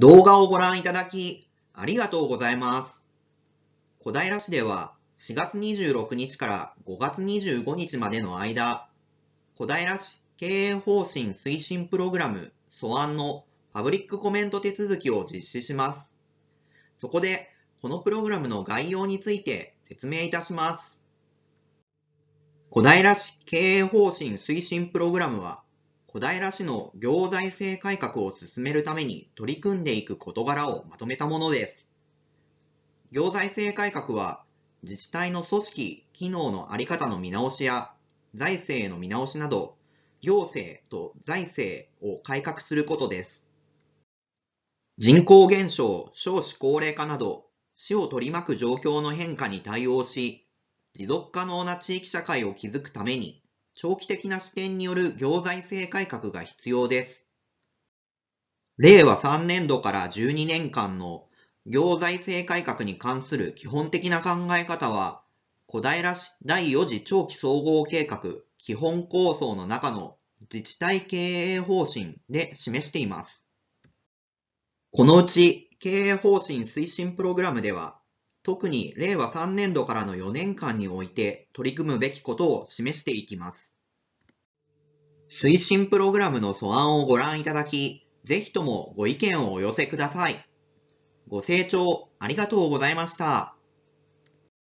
動画をご覧いただき、ありがとうございます。小平市では4月26日から5月25日までの間、小平市経営方針推進プログラム素案のパブリックコメント手続きを実施します。そこで、このプログラムの概要について説明いたします。小平市経営方針推進プログラムは、小平市の行財政改革を進めるために取り組んでいく事柄をまとめたものです。行財政改革は、自治体の組織・機能のあり方の見直しや、財政への見直しなど、行政と財政を改革することです。人口減少、少子高齢化など、市を取り巻く状況の変化に対応し、持続可能な地域社会を築くために、長期的な視点による行財政改革が必要です。令和3年度から12年間の行財政改革に関する基本的な考え方は、小平市第4次長期総合計画基本構想の中の自治体経営方針で示しています。このうち経営方針推進プログラムでは、特に令和3年度からの4年間において取り組むべきことを示していきます。推進プログラムの素案をご覧いただき、ぜひともご意見をお寄せください。ご清聴ありがとうございました。